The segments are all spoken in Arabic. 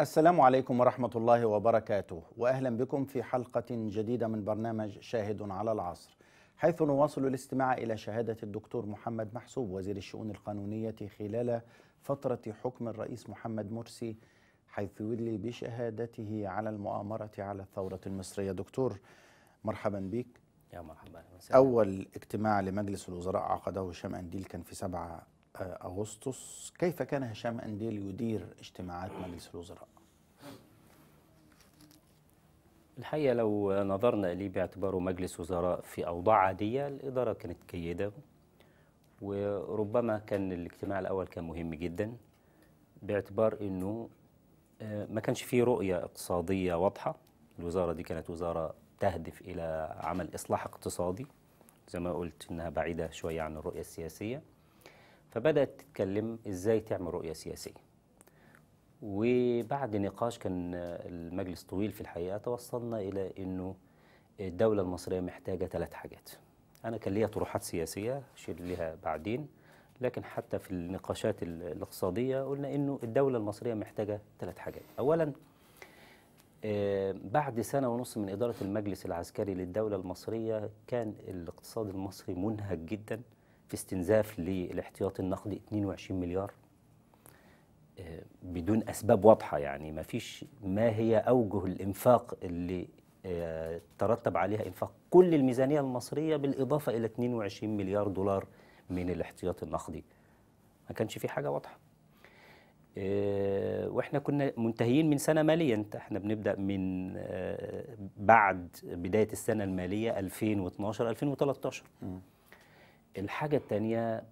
السلام عليكم ورحمة الله وبركاته وأهلا بكم في حلقة جديدة من برنامج شاهد على العصر حيث نواصل الاستماع إلى شهادة الدكتور محمد محسوب وزير الشؤون القانونية خلال فترة حكم الرئيس محمد مرسي حيث يدلي بشهادته على المؤامرة على الثورة المصرية دكتور مرحبا بك يا مرحبا أول اجتماع لمجلس الوزراء عقده هشام أنديل كان في 7 أغسطس كيف كان هشام أنديل يدير اجتماعات مجلس الوزراء؟ الحقيقة لو نظرنا إليه باعتباره مجلس وزراء في أوضاع عادية الإدارة كانت جيدة وربما كان الاجتماع الأول كان مهم جدا باعتبار أنه آه، ما كانش فيه رؤية اقتصادية واضحة الوزارة دي كانت وزارة تهدف إلى عمل إصلاح اقتصادي زي ما قلت أنها بعيدة شوية عن الرؤية السياسية فبدات تتكلم ازاي تعمل رؤيه سياسيه وبعد نقاش كان المجلس طويل في الحقيقه توصلنا الى انه الدوله المصريه محتاجه ثلاث حاجات انا كان ليا طروحات سياسيه اشير لها بعدين لكن حتى في النقاشات الاقتصاديه قلنا انه الدوله المصريه محتاجه ثلاث حاجات اولا آه، بعد سنة ونص من إدارة المجلس العسكري للدولة المصرية كان الاقتصاد المصري منهك جدا في استنزاف للاحتياطي النقدي 22 مليار آه، بدون أسباب واضحة يعني ما فيش ما هي أوجه الإنفاق اللي آه، ترتب عليها إنفاق كل الميزانية المصرية بالإضافة إلى 22 مليار دولار من الاحتياط النقدي ما كانش في حاجة واضحة آه، واحنا كنا منتهيين من سنه ماليه انت احنا بنبدا من بعد بدايه السنه الماليه 2012 2013 م. الحاجة الثانية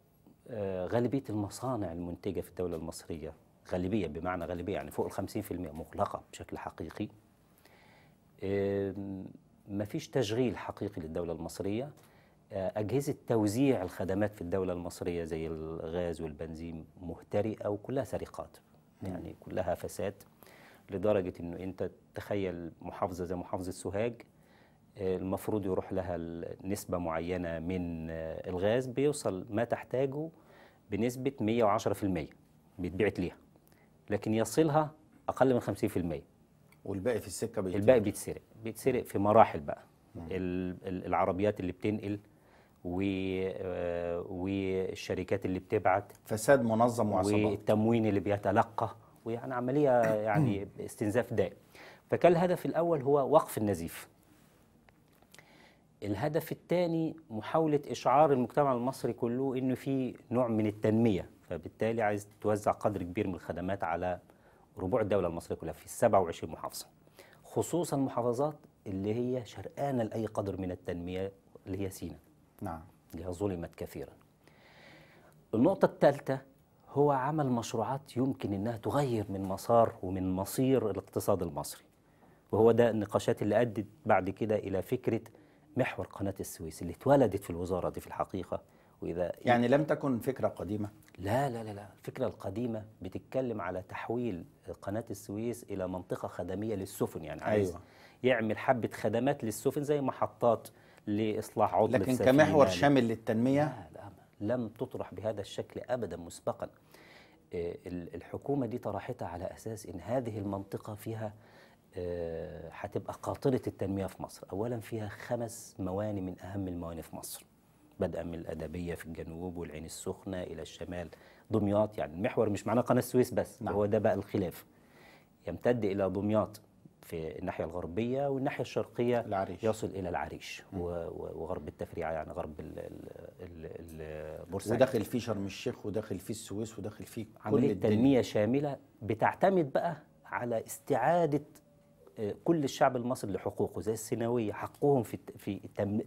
آه، غالبية المصانع المنتجة في الدولة المصرية غالبية بمعنى غالبية يعني فوق ال 50% مغلقة بشكل حقيقي ما فيش تشغيل حقيقي للدولة المصرية آه، أجهزة توزيع الخدمات في الدولة المصرية زي الغاز والبنزين مهترئة وكلها سرقات يعني كلها فساد لدرجة أنه أنت تخيل محافظة زي محافظة سوهاج المفروض يروح لها نسبة معينة من الغاز بيوصل ما تحتاجه بنسبة 110% بيتبعت ليها لكن يصلها أقل من 50% والباقي في السكة بيتسرق الباقي بيتسرق بيتسرق في مراحل بقى العربيات اللي بتنقل آه، والشركات اللي بتبعت فساد منظم وعصابات والتموين اللي بيتلقى ويعني عملية يعني استنزاف دائم فكان الهدف الأول هو وقف النزيف الهدف الثاني محاولة إشعار المجتمع المصري كله إنه في نوع من التنمية فبالتالي عايز توزع قدر كبير من الخدمات على ربوع الدولة المصرية كلها في 27 محافظة خصوصا المحافظات اللي هي شرقانة لأي قدر من التنمية اللي هي سينا نعم اللي هي ظلمت كثيرا النقطة الثالثة هو عمل مشروعات يمكن أنها تغير من مسار ومن مصير الاقتصاد المصري وهو ده النقاشات اللي أدت بعد كده إلى فكرة محور قناة السويس اللي اتولدت في الوزارة دي في الحقيقة وإذا إيه؟ يعني لم تكن فكرة قديمة؟ لا لا لا لا الفكرة القديمة بتتكلم على تحويل قناة السويس إلى منطقة خدمية للسفن يعني عايز أيوة. يعمل حبة خدمات للسفن زي محطات لإصلاح عطل لكن كمحور شامل للتنمية؟ لا لا لم تطرح بهذا الشكل أبدا مسبقا آه، الحكومة دي طرحتها على أساس إن هذه المنطقة فيها آه، هتبقى قاطره التنميه في مصر اولا فيها خمس موانئ من اهم الموانئ في مصر بدءا من الادبيه في الجنوب والعين السخنه الى الشمال دمياط يعني المحور مش معناه قناه السويس بس نعم. هو ده بقى الخلاف يمتد الى دمياط في الناحيه الغربيه والناحيه الشرقيه العريش. يصل الى العريش م. وغرب التفريعه يعني غرب البورسعيد وداخل فيه شرم الشيخ وداخل فيه السويس وداخل فيه كل عمليه تنميه شامله بتعتمد بقى على استعاده كل الشعب المصري لحقوقه زي السيناويه حقهم في في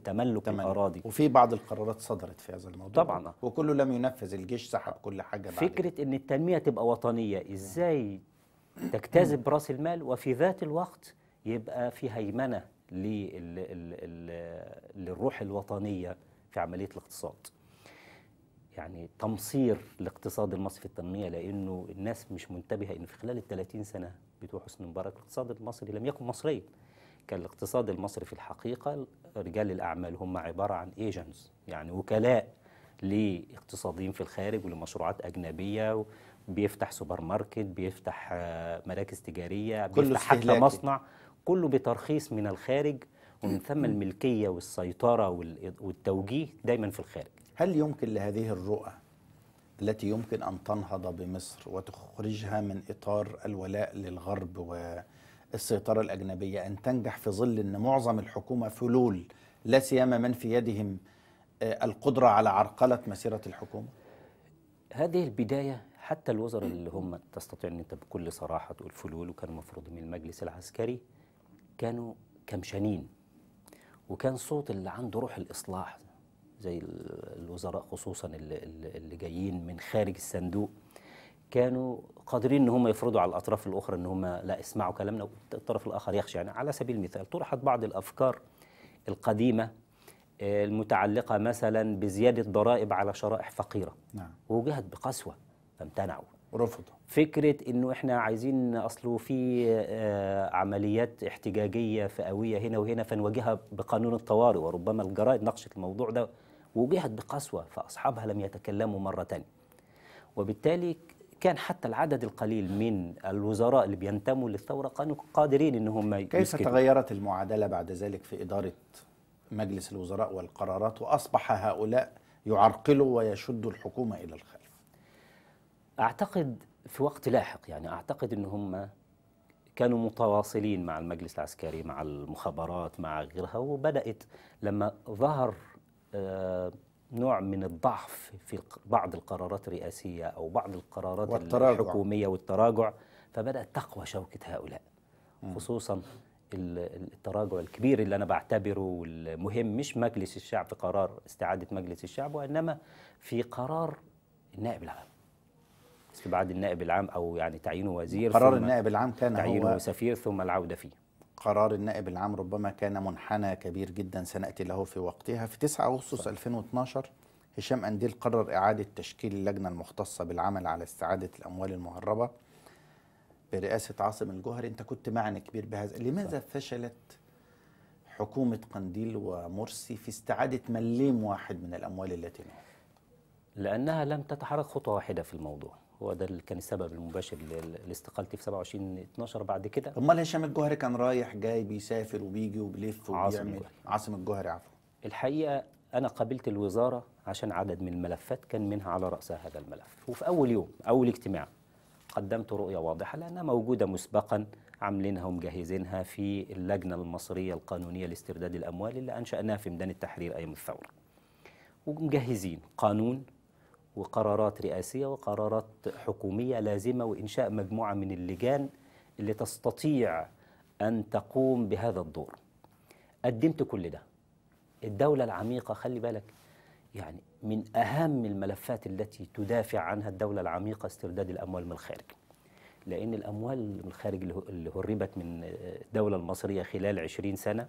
تملك تمام. الاراضي وفي بعض القرارات صدرت في هذا الموضوع طبعا وكله لم ينفذ الجيش سحب كل حاجه فكره فكره ان التنميه تبقى وطنيه ازاي تجتذب راس المال وفي ذات الوقت يبقى في هيمنه للروح الوطنيه في عمليه الاقتصاد يعني تمصير الاقتصاد المصري في التنميه لانه الناس مش منتبهه ان في خلال ال 30 سنه بتوع حسني مبارك الاقتصاد المصري لم يكن مصريا كان الاقتصاد المصري في الحقيقة رجال الأعمال هم عبارة عن ايجنتس يعني وكلاء لاقتصاديين في الخارج ولمشروعات أجنبية بيفتح سوبر ماركت بيفتح مراكز تجارية بيفتح حتى مصنع كله بترخيص من الخارج ومن ثم الملكية والسيطرة والتوجيه دايما في الخارج هل يمكن لهذه الرؤى التي يمكن أن تنهض بمصر وتخرجها من إطار الولاء للغرب والسيطرة الأجنبية أن تنجح في ظل أن معظم الحكومة فلول لا سيما من في يدهم آه، القدرة على عرقلة مسيرة الحكومة؟ هذه البداية حتى الوزراء اللي هم تستطيع أن أنت بكل صراحة تقول فلول وكان مفروض من المجلس العسكري كانوا كمشانين وكان صوت اللي عنده روح الإصلاح زي الوزراء خصوصا اللي, اللي جايين من خارج الصندوق كانوا قادرين ان هم يفرضوا على الاطراف الاخرى ان هم لا اسمعوا كلامنا والطرف الاخر يخشى يعني على سبيل المثال طرحت بعض الافكار القديمه آه، المتعلقه مثلا بزياده ضرائب على شرائح فقيره نعم. ووجهت بقسوه فامتنعوا رفضوا فكره انه احنا عايزين اصله في آه، عمليات احتجاجيه فئويه هنا وهنا فنواجهها بقانون الطوارئ وربما الجرائد ناقشت الموضوع ده وجهت بقسوة فأصحابها لم يتكلموا مرة تانية وبالتالي كان حتى العدد القليل من الوزراء اللي بينتموا للثورة كانوا قادرين إن هم كيف يسكتوا. تغيرت المعادلة بعد ذلك في إدارة مجلس الوزراء والقرارات وأصبح هؤلاء يعرقلوا ويشدوا الحكومة إلى الخلف أعتقد في وقت لاحق يعني أعتقد إن هم كانوا متواصلين مع المجلس العسكري مع المخابرات مع غيرها وبدأت لما ظهر نوع من الضعف في بعض القرارات الرئاسية أو بعض القرارات والتراجع. الحكومية والتراجع فبدأت تقوى شوكة هؤلاء خصوصا التراجع الكبير اللي أنا بعتبره المهم مش مجلس الشعب في قرار استعادة مجلس الشعب وإنما في قرار النائب العام استبعاد النائب العام أو يعني تعيينه وزير قرار النائب العام كان تعيينه سفير ثم العودة فيه قرار النائب العام ربما كان منحنى كبير جدا سناتي له في وقتها في 9 اغسطس 2012 هشام انديل قرر اعاده تشكيل اللجنه المختصه بالعمل على استعاده الاموال المهربه برئاسه عاصم الجوهري انت كنت معنى كبير بهذا لماذا فشلت حكومه قنديل ومرسي في استعاده مليم واحد من الاموال التي نهب لانها لم تتحرك خطوه واحده في الموضوع هو ده اللي كان السبب المباشر لاستقالتي في 27 12 بعد كده امال هشام الجوهري كان رايح جاي بيسافر وبيجي وبيلف وبيعمل عاصم الجوهري عاصم الجوهري عفوا الحقيقه انا قابلت الوزاره عشان عدد من الملفات كان منها على راسها هذا الملف وفي اول يوم اول اجتماع قدمت رؤيه واضحه لانها موجوده مسبقا عاملينها ومجهزينها في اللجنه المصريه القانونيه لاسترداد الاموال اللي انشاناها في ميدان التحرير ايام الثوره ومجهزين قانون وقرارات رئاسية وقرارات حكومية لازمة وإنشاء مجموعة من اللجان اللي تستطيع أن تقوم بهذا الدور قدمت كل ده الدولة العميقة خلي بالك يعني من أهم الملفات التي تدافع عنها الدولة العميقة استرداد الأموال من الخارج لأن الأموال من الخارج اللي هربت من الدولة المصرية خلال 20 سنة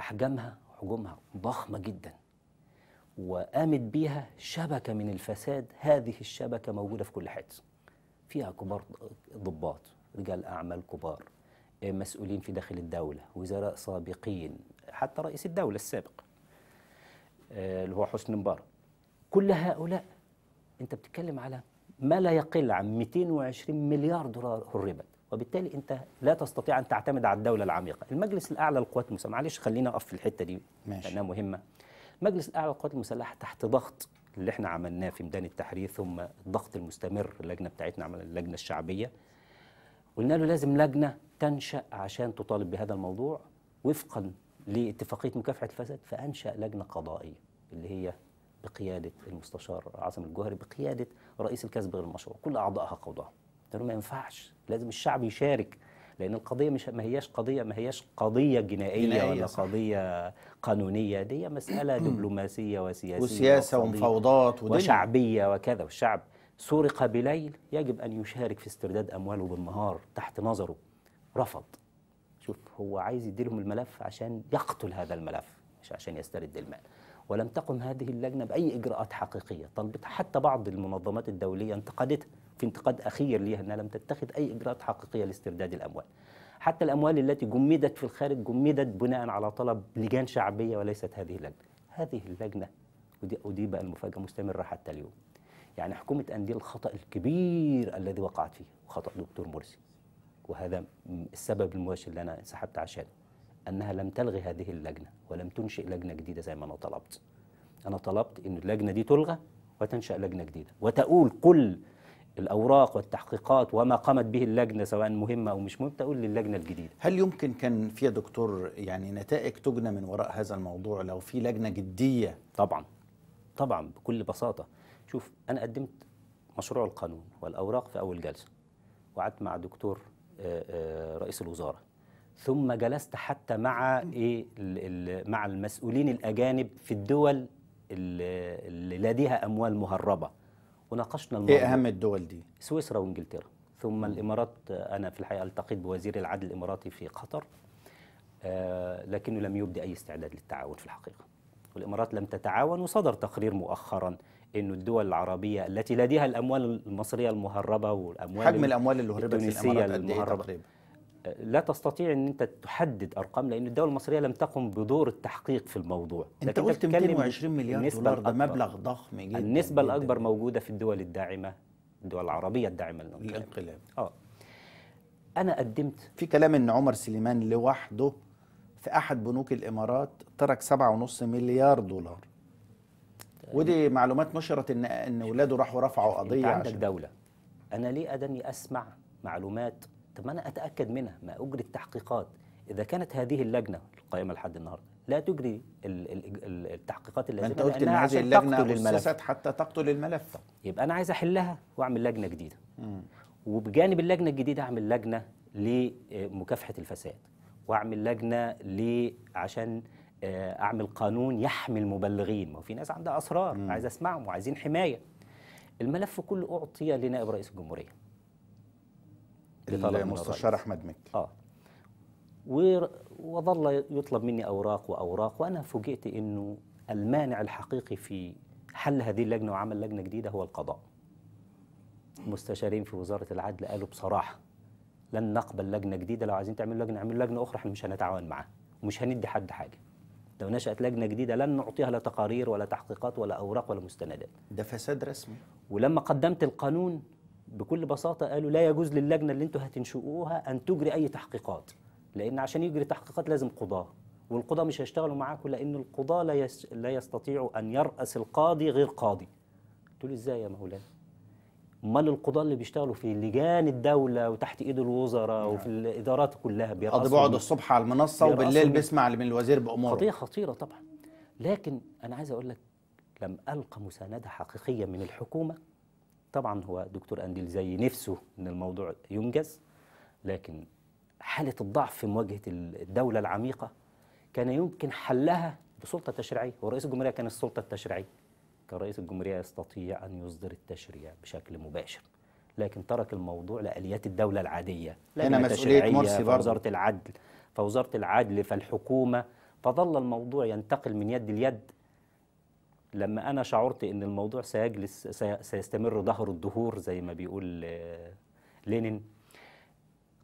أحجامها حجمها ضخمة جدا وقامت بيها شبكة من الفساد هذه الشبكة موجودة في كل حتة فيها كبار ضباط رجال أعمال كبار مسؤولين في داخل الدولة وزراء سابقين حتى رئيس الدولة السابق آه، اللي هو حسني مبارك كل هؤلاء انت بتتكلم على ما لا يقل عن 220 مليار دولار هربت وبالتالي انت لا تستطيع ان تعتمد على الدوله العميقه المجلس الاعلى للقوات المسلحه معلش خلينا اقف في الحته دي ماشي. لانها مهمه مجلس الاعلى للقوات المسلحه تحت ضغط اللي احنا عملناه في ميدان التحرير ثم الضغط المستمر اللجنه بتاعتنا عمل اللجنه الشعبيه قلنا له لازم لجنه تنشا عشان تطالب بهذا الموضوع وفقا لاتفاقيه مكافحه الفساد فانشا لجنه قضائيه اللي هي بقياده المستشار عاصم الجوهري بقياده رئيس الكسب غير المشروع كل اعضائها قضاه قالوا ما ينفعش لازم الشعب يشارك لان القضيه مش ما هياش قضيه ما هياش قضيه جنائيه, ولا صح. قضيه قانونيه دي مساله دبلوماسيه وسياسيه وسياسه ومفاوضات وشعبيه وكذا والشعب سرق بليل يجب ان يشارك في استرداد امواله بالنهار تحت نظره رفض شوف هو عايز يديلهم الملف عشان يقتل هذا الملف مش عشان يسترد المال ولم تقم هذه اللجنه باي اجراءات حقيقيه طلبت حتى بعض المنظمات الدوليه انتقدتها في انتقاد أخير لها أنها لم تتخذ أي إجراءات حقيقية لاسترداد الأموال حتى الأموال التي جمدت في الخارج جمدت بناء على طلب لجان شعبية وليست هذه اللجنة هذه اللجنة ودي, ودي بقى المفاجأة مستمرة حتى اليوم يعني حكومة أنديل الخطأ الكبير الذي وقعت فيه وخطأ دكتور مرسي وهذا السبب المباشر اللي أنا انسحبت عشانه أنها لم تلغي هذه اللجنة ولم تنشئ لجنة جديدة زي ما أنا طلبت أنا طلبت أن اللجنة دي تلغى وتنشأ لجنة جديدة وتقول كل الاوراق والتحقيقات وما قامت به اللجنه سواء مهمه او مش مهمه تقول للجنه الجديده. هل يمكن كان في دكتور يعني نتائج تجنى من وراء هذا الموضوع لو في لجنه جديه؟ طبعا طبعا بكل بساطه شوف انا قدمت مشروع القانون والاوراق في اول جلسه وقعدت مع دكتور آه، آه، رئيس الوزاره ثم جلست حتى مع ايه مع المسؤولين الاجانب في الدول اللي لديها اموال مهربه وناقشنا الموضوع ايه اهم الدول دي؟ سويسرا وانجلترا ثم الامارات انا في الحقيقه التقيت بوزير العدل الاماراتي في قطر آه لكنه لم يبدي اي استعداد للتعاون في الحقيقه والامارات لم تتعاون وصدر تقرير مؤخرا انه الدول العربيه التي لديها الاموال المصريه المهربه والاموال حجم الاموال اللي هربت إيه التونسيه المهربه تقريبا لا تستطيع ان انت تحدد ارقام لان الدوله المصريه لم تقم بدور التحقيق في الموضوع انت قلت 220 مليار دولار ده مبلغ ضخم جدا النسبه جداً الاكبر جداً. موجوده في الدول الداعمه الدول العربيه الداعمه للانقلاب اه انا قدمت في كلام ان عمر سليمان لوحده في احد بنوك الامارات ترك 7.5 مليار دولار ودي معلومات نشرت ان ان اولاده راحوا رفعوا قضيه عندك عشان. دوله انا ليه ادني اسمع معلومات طب ما أنا أتأكد منها ما أجري التحقيقات إذا كانت هذه اللجنة القائمة لحد النهاردة لا تجري التحقيقات اللازمة أنت قلت إن هذه اللجنة أسست حتى تقتل الملف يبقى أنا عايز أحلها وأعمل لجنة جديدة وبجانب اللجنة الجديدة أعمل لجنة لمكافحة الفساد وأعمل لجنة عشان آه، أعمل قانون يحمي المبلغين ما في ناس عندها أسرار عايز أسمعهم وعايزين حماية الملف كله أعطي لنائب رئيس الجمهورية المستشار احمد مكي اه وظل يطلب مني اوراق واوراق وانا فوجئت انه المانع الحقيقي في حل هذه اللجنه وعمل لجنه جديده هو القضاء. المستشارين في وزاره العدل قالوا بصراحه لن نقبل لجنه جديده لو عايزين تعملوا لجنه اعملوا لجنه اخرى احنا مش هنتعاون معاها ومش هندي حد حاجه. لو نشأت لجنه جديده لن نعطيها لا تقارير ولا تحقيقات ولا اوراق ولا مستندات. ده فساد رسمي. ولما قدمت القانون بكل بساطه قالوا لا يجوز للجنه اللي انتوا هتنشئوها ان تجري اي تحقيقات لان عشان يجري تحقيقات لازم قضاه والقضاه مش هيشتغلوا معاكم لان القضاه لا يس... لا يستطيع ان يراس القاضي غير قاضي قلت له ازاي يا مولانا امال القضاه اللي بيشتغلوا في لجان الدوله وتحت ايد الوزراء نعم. وفي الادارات كلها بيرأسوا قاضي بيقعد الصبح على المنصه وبالليل بيسمع من الوزير باموره قضيه خطيره طبعا لكن انا عايز اقول لك لم القى مسانده حقيقيه من الحكومه طبعا هو دكتور أنديل زي نفسه أن الموضوع ينجز لكن حالة الضعف في مواجهة الدولة العميقة كان يمكن حلها بسلطة تشريعية ورئيس الجمهورية كان السلطة التشريعية كان رئيس الجمهورية يستطيع أن يصدر التشريع بشكل مباشر لكن ترك الموضوع لآليات الدولة العادية لأن مسؤولية مرسي وزارة العدل فوزارة العدل فالحكومة فظل الموضوع ينتقل من يد ليد لما انا شعرت ان الموضوع سيجلس سيستمر ظهر الدهور زي ما بيقول آه، لينين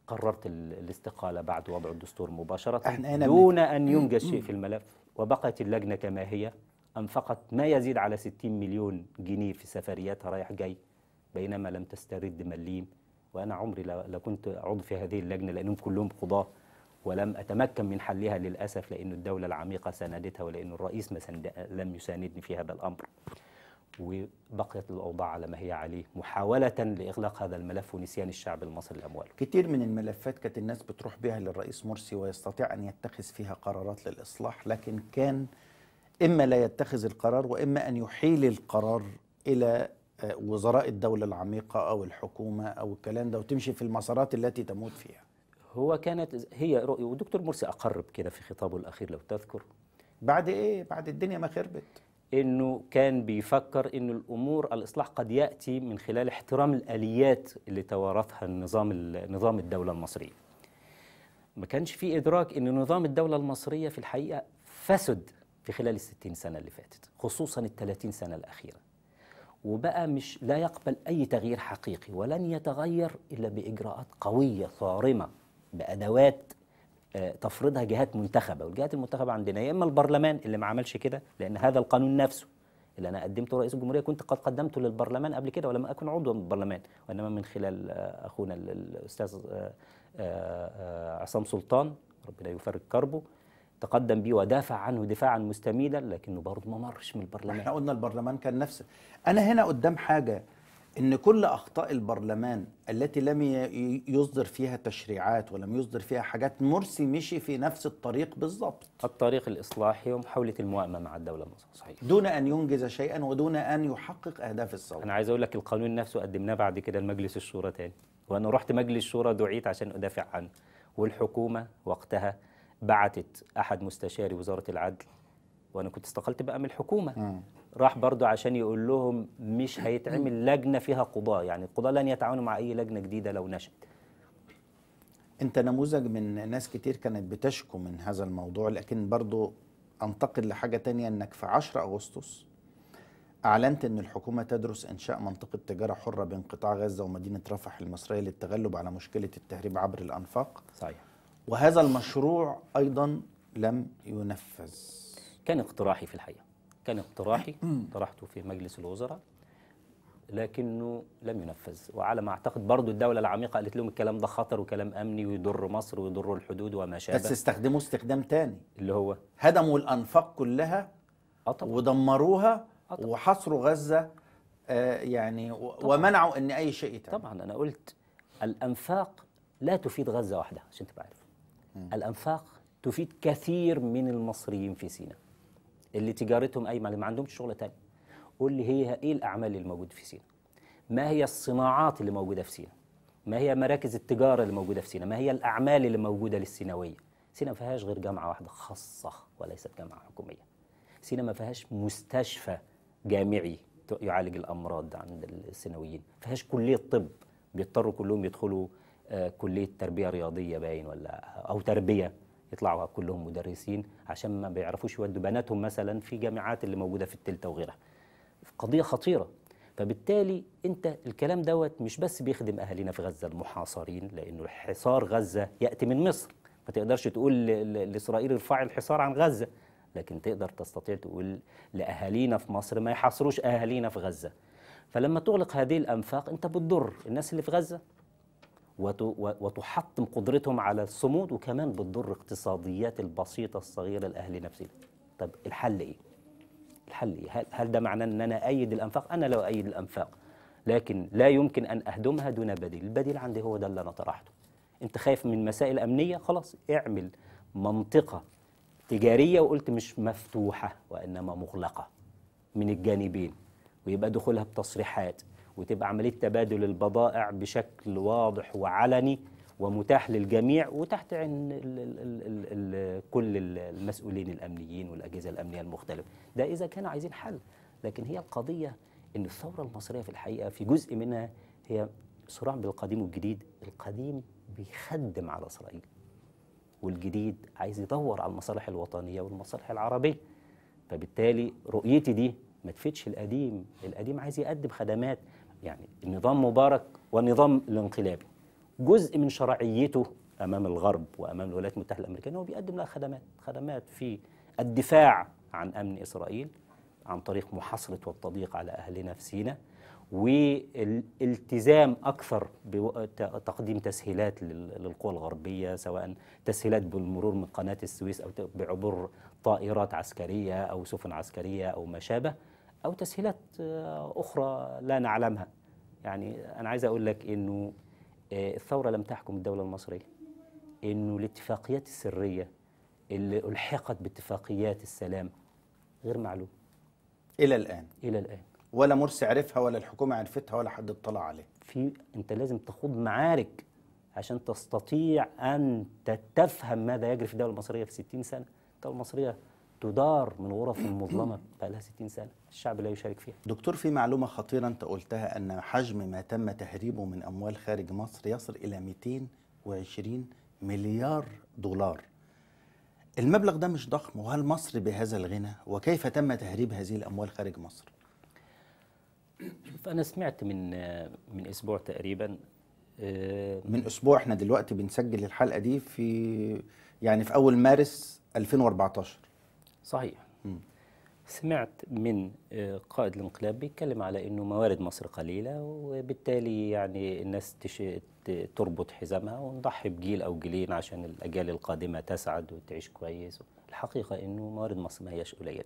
قررت الاستقاله بعد وضع الدستور مباشره أنا دون ان ينجز شيء في الملف وبقت اللجنه كما هي انفقت ما يزيد على 60 مليون جنيه في سفرياتها رايح جاي بينما لم تسترد مليم وانا عمري لا كنت عضو في هذه اللجنه لانهم كلهم قضاه ولم أتمكن من حلها للأسف لأن الدولة العميقة ساندتها ولأن الرئيس لم يساندني في هذا الأمر وبقيت الاوضاع على ما هي عليه محاوله لاغلاق هذا الملف ونسيان الشعب المصري لامواله. كتير من الملفات كانت الناس بتروح بها للرئيس مرسي ويستطيع ان يتخذ فيها قرارات للاصلاح لكن كان اما لا يتخذ القرار واما ان يحيل القرار الى آه، وزراء الدوله العميقه او الحكومه او الكلام ده وتمشي في المسارات التي تموت فيها. هو كانت هي رؤية والدكتور مرسي أقرب كده في خطابه الأخير لو تذكر بعد إيه؟ بعد الدنيا ما خربت انه كان بيفكر انه الامور الاصلاح قد ياتي من خلال احترام الاليات اللي توارثها النظام نظام الدوله المصريه. ما كانش في ادراك ان نظام الدوله المصريه في الحقيقه فسد في خلال ال 60 سنه اللي فاتت، خصوصا ال 30 سنه الاخيره. وبقى مش لا يقبل اي تغيير حقيقي ولن يتغير الا باجراءات قويه صارمه بادوات آه، تفرضها جهات منتخبه والجهات المنتخبه عندنا يا اما البرلمان اللي ما عملش كده لان هذا القانون نفسه اللي انا قدمته رئيس الجمهوريه كنت قد قدمته للبرلمان قبل كده ولم اكن عضوا من البرلمان وانما من خلال آه، اخونا الاستاذ آه، عصام سلطان ربنا يفرج كربه تقدم بيه ودافع عنه دفاعا مستميلا لكنه برضه ما مرش من البرلمان احنا قلنا البرلمان كان نفسه انا هنا قدام حاجه ان كل اخطاء البرلمان التي لم يصدر فيها تشريعات ولم يصدر فيها حاجات مرسي مشي في نفس الطريق بالظبط الطريق الاصلاحي ومحاوله الموائمه مع الدوله المصريه صحيح دون ان ينجز شيئا ودون ان يحقق اهداف الثوره انا عايز اقول لك القانون نفسه قدمناه بعد كده لمجلس الشورى تاني وانا رحت مجلس الشورى دعيت عشان ادافع عنه والحكومه وقتها بعتت احد مستشاري وزاره العدل وانا كنت استقلت بقى من الحكومه م. راح برضه عشان يقول لهم مش هيتعمل لجنه فيها قضاه يعني القضاه لن يتعاونوا مع اي لجنه جديده لو نشأت انت نموذج من ناس كتير كانت بتشكو من هذا الموضوع لكن برضه انتقل لحاجه تانية انك في 10 اغسطس اعلنت ان الحكومه تدرس انشاء منطقه تجاره حره بين قطاع غزه ومدينه رفح المصريه للتغلب على مشكله التهريب عبر الانفاق صحيح وهذا المشروع ايضا لم ينفذ كان اقتراحي في الحقيقه كان اقتراحي طرحته في مجلس الوزراء لكنه لم ينفذ وعلى ما اعتقد برضه الدوله العميقه قالت لهم الكلام ده خطر وكلام امني ويضر مصر ويضر الحدود وما شابه بس استخدموه استخدام تاني اللي هو هدموا الانفاق كلها أطبع. آه، ودمروها أطبع. آه، وحصروا غزه آه يعني طبعًا. ومنعوا ان اي شيء يتعمل طبعا انا قلت الانفاق لا تفيد غزه وحدها عشان تبقى عارف الانفاق تفيد كثير من المصريين في سيناء اللي تجارتهم قايمه اللي ما عندهمش شغل تاني قول لي هي ايه الاعمال اللي موجوده في سينا ما هي الصناعات اللي موجوده في سينا ما هي مراكز التجاره اللي موجوده في سينا ما هي الاعمال اللي موجوده للسيناويه سينا ما فيهاش غير جامعه واحده خاصه وليست جامعه حكوميه سينا ما فيهاش مستشفى جامعي يعالج الامراض عند السيناويين ما فيهاش كليه طب بيضطروا كلهم يدخلوا آه، كليه تربيه رياضيه باين ولا او تربيه يطلعوا كلهم مدرسين عشان ما بيعرفوش يودوا بناتهم مثلا في جامعات اللي موجوده في التلتة وغيرها قضيه خطيره فبالتالي انت الكلام دوت مش بس بيخدم اهالينا في غزه المحاصرين لانه حصار غزه ياتي من مصر ما تقدرش تقول لاسرائيل ارفعي الحصار عن غزه لكن تقدر تستطيع تقول لاهالينا في مصر ما يحاصروش اهالينا في غزه فلما تغلق هذه الانفاق انت بتضر الناس اللي في غزه وتحطم قدرتهم على الصمود وكمان بتضر اقتصاديات البسيطة الصغيرة لأهل نفسنا طب الحل إيه؟ الحل إيه؟ هل, هل ده معناه أن أنا أيد الأنفاق؟ أنا لو أيد الأنفاق لكن لا يمكن أن أهدمها دون بديل البديل عندي هو ده اللي أنا طرحته أنت خايف من مسائل أمنية؟ خلاص اعمل منطقة تجارية وقلت مش مفتوحة وإنما مغلقة من الجانبين ويبقى دخولها بتصريحات وتبقى عمليه تبادل البضائع بشكل واضح وعلني ومتاح للجميع وتحت عين الـ الـ الـ الـ كل المسؤولين الامنيين والاجهزه الامنيه المختلفه ده اذا كانوا عايزين حل لكن هي القضيه ان الثوره المصريه في الحقيقه في جزء منها هي صراع بالقديم والجديد القديم بيخدم على اسرائيل والجديد عايز يدور على المصالح الوطنيه والمصالح العربيه فبالتالي رؤيتي دي ما تفيدش القديم القديم عايز يقدم خدمات يعني النظام مبارك والنظام الانقلابي جزء من شرعيته امام الغرب وامام الولايات المتحده الامريكيه هو بيقدم لها خدمات خدمات في الدفاع عن امن اسرائيل عن طريق محاصره والتضييق على اهلنا في سيناء والالتزام اكثر بتقديم تسهيلات للقوى الغربيه سواء تسهيلات بالمرور من قناه السويس او بعبور طائرات عسكريه او سفن عسكريه او ما شابه أو تسهيلات آه، أخرى لا نعلمها يعني أنا عايز أقول لك أنه آه، الثورة لم تحكم الدولة المصرية أنه الاتفاقيات السرية اللي ألحقت باتفاقيات السلام غير معلوم إلى الآن إلى الآن ولا مرسي عرفها ولا الحكومة عرفتها ولا حد اطلع عليها في أنت لازم تخوض معارك عشان تستطيع أن تفهم ماذا يجري في الدولة المصرية في 60 سنة الدولة المصرية تدار من غرف مظلمه بقى لها 60 سنه الشعب لا يشارك فيها دكتور في معلومه خطيره انت قلتها ان حجم ما تم تهريبه من اموال خارج مصر يصل الى 220 مليار دولار المبلغ ده مش ضخم وهل مصر بهذا الغنى وكيف تم تهريب هذه الاموال خارج مصر فانا سمعت من من اسبوع تقريبا آه، من اسبوع احنا دلوقتي بنسجل الحلقه دي في يعني في اول مارس 2014 صحيح م. سمعت من آه، قائد الانقلاب بيتكلم على انه موارد مصر قليله وبالتالي يعني الناس تش... تربط حزامها ونضحي بجيل او جيلين عشان الاجيال القادمه تسعد وتعيش كويس الحقيقه انه موارد مصر ما هياش قليله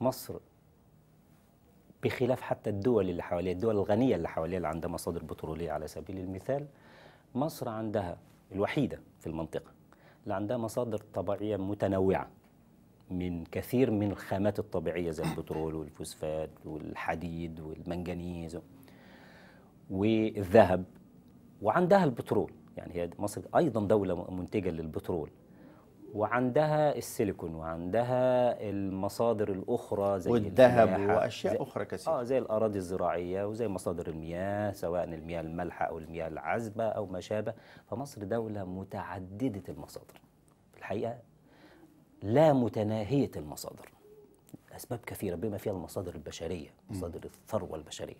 مصر بخلاف حتى الدول اللي حواليها الدول الغنيه اللي حواليها اللي عندها مصادر بتروليه على سبيل المثال مصر عندها الوحيده في المنطقه اللي عندها مصادر طبيعيه متنوعه من كثير من الخامات الطبيعية زي البترول والفوسفات والحديد والمنجنيز والذهب وعندها البترول يعني هي مصر أيضا دولة منتجة للبترول وعندها السيليكون وعندها المصادر الاخرى زي والذهب واشياء اخرى كثيره اه زي الاراضي الزراعيه وزي مصادر المياه سواء المياه المالحه او المياه العذبه او ما شابه فمصر دوله متعدده المصادر في الحقيقه لا متناهية المصادر أسباب كثيرة بما فيها المصادر البشرية مصادر الثروة البشرية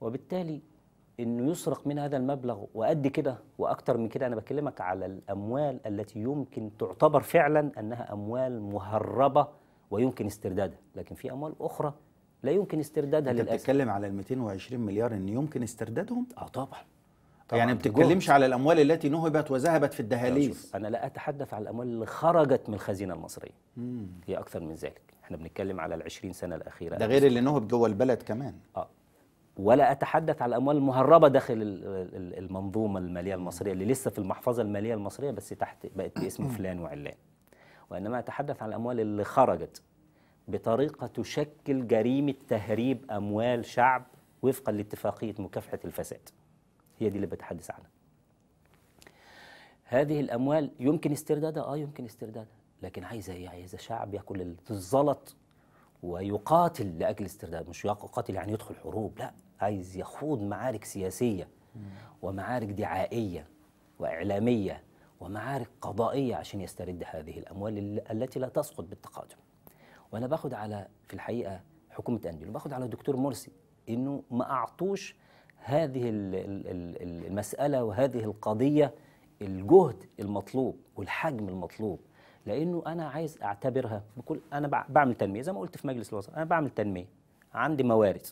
وبالتالي انه يسرق من هذا المبلغ وقد كده واكثر من كده انا بكلمك على الاموال التي يمكن تعتبر فعلا انها اموال مهربه ويمكن استردادها لكن في اموال اخرى لا يمكن استردادها انت للاسف بتتكلم على ال 220 مليار ان يمكن استردادهم اه طبعا يعني طبعًا يعني ما بتتكلمش على الاموال التي نهبت وذهبت في الدهاليز انا لا اتحدث عن الاموال اللي خرجت من الخزينه المصريه مم. هي اكثر من ذلك احنا بنتكلم على ال20 سنه الاخيره ده غير اللي نهب جوه البلد كمان اه ولا اتحدث على الاموال المهربه داخل المنظومه الماليه المصريه اللي لسه في المحفظه الماليه المصريه بس تحت بقت باسم فلان وعلان وانما اتحدث عن الاموال اللي خرجت بطريقه تشكل جريمه تهريب اموال شعب وفقا لاتفاقيه مكافحه الفساد هي دي اللي بتحدث عنها هذه الأموال يمكن استردادها آه يمكن استردادها لكن عايزة إيه عايزة شعب يأكل الزلط ويقاتل لأجل استرداد مش يقاتل يعني يدخل حروب لا عايز يخوض معارك سياسية ومعارك دعائية وإعلامية ومعارك قضائية عشان يسترد هذه الأموال التي لا تسقط بالتقادم وأنا باخد على في الحقيقة حكومة أندلو باخد على الدكتور مرسي إنه ما أعطوش هذه المسألة وهذه القضية الجهد المطلوب والحجم المطلوب لأنه أنا عايز أعتبرها بكل أنا بعمل تنمية زي ما قلت في مجلس الوزراء أنا بعمل تنمية عندي موارد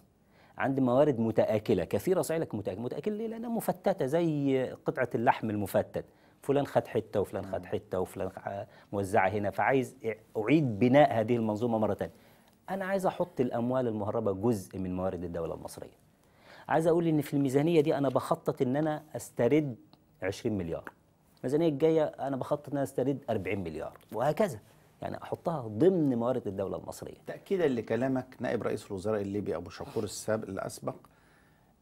عندي موارد متآكلة كثيرة صعيلك متآكلة متآكلة ليه؟ لأنها مفتتة زي قطعة اللحم المفتت فلان خد حتة وفلان خد حتة وفلان موزعة هنا فعايز أعيد بناء هذه المنظومة مرة ثانية أنا عايز أحط الأموال المهربة جزء من موارد الدولة المصرية عايز اقول ان في الميزانيه دي انا بخطط ان انا استرد 20 مليار الميزانيه الجايه انا بخطط ان انا استرد 40 مليار وهكذا يعني احطها ضمن موارد الدوله المصريه تاكيدا لكلامك نائب رئيس الوزراء الليبي ابو شكور السابق الاسبق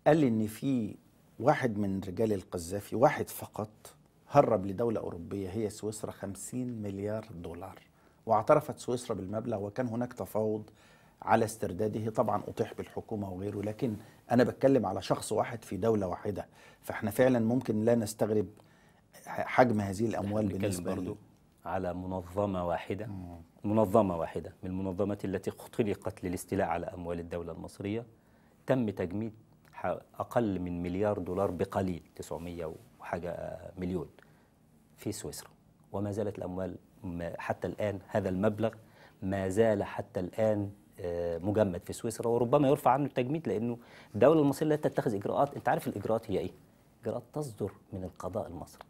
قال ان في واحد من رجال القذافي واحد فقط هرب لدولة أوروبية هي سويسرا 50 مليار دولار واعترفت سويسرا بالمبلغ وكان هناك تفاوض على استرداده طبعا أطيح بالحكومة وغيره لكن أنا بتكلم على شخص واحد في دولة واحدة فإحنا فعلا ممكن لا نستغرب حجم هذه الأموال بالنسبة برضو على منظمة واحدة منظمة واحدة من المنظمات التي اخترقت للاستيلاء على أموال الدولة المصرية تم تجميد أقل من مليار دولار بقليل 900 وحاجة آه، مليون في سويسرا وما زالت الأموال حتى الآن هذا المبلغ ما زال حتى الآن آه، مجمد في سويسرا وربما يرفع عنه التجميد لانه الدوله المصريه لا تتخذ اجراءات انت عارف الاجراءات هي ايه؟ اجراءات تصدر من القضاء المصري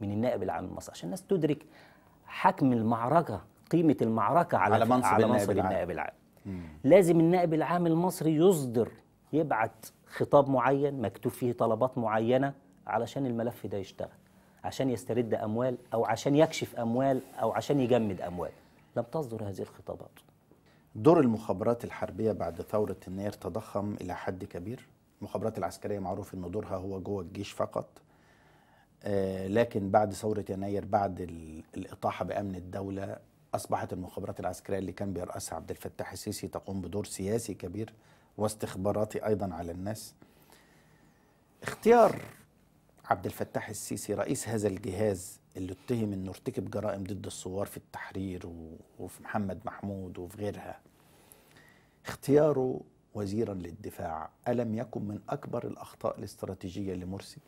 من النائب العام المصري عشان الناس تدرك حكم المعركه قيمه المعركه على على منصب, على منصب النائب, النائب العام, العام. لازم النائب العام المصري يصدر يبعت خطاب معين مكتوب فيه طلبات معينه علشان الملف ده يشتغل عشان يسترد اموال او عشان يكشف اموال او عشان يجمد اموال لم تصدر هذه الخطابات دور المخابرات الحربية بعد ثورة يناير تضخم إلى حد كبير المخابرات العسكرية معروف أن دورها هو جوه الجيش فقط آه، لكن بعد ثورة يناير بعد الإطاحة بأمن الدولة أصبحت المخابرات العسكرية اللي كان بيرأسها عبد الفتاح السيسي تقوم بدور سياسي كبير واستخباراتي أيضا على الناس اختيار عبد الفتاح السيسي رئيس هذا الجهاز اللي اتهم انه ارتكب جرائم ضد الثوار في التحرير وفي محمد محمود وفي غيرها اختياره وزيرا للدفاع الم يكن من اكبر الاخطاء الاستراتيجيه لمرسي؟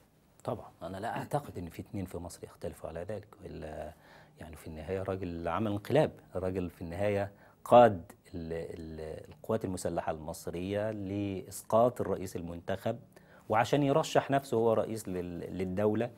طبعا انا لا اعتقد ان في اثنين في مصر يختلفوا على ذلك والا يعني في النهايه راجل عمل انقلاب راجل في النهايه قاد الـ الـ القوات المسلحه المصريه لاسقاط الرئيس المنتخب وعشان يرشح نفسه هو رئيس للدوله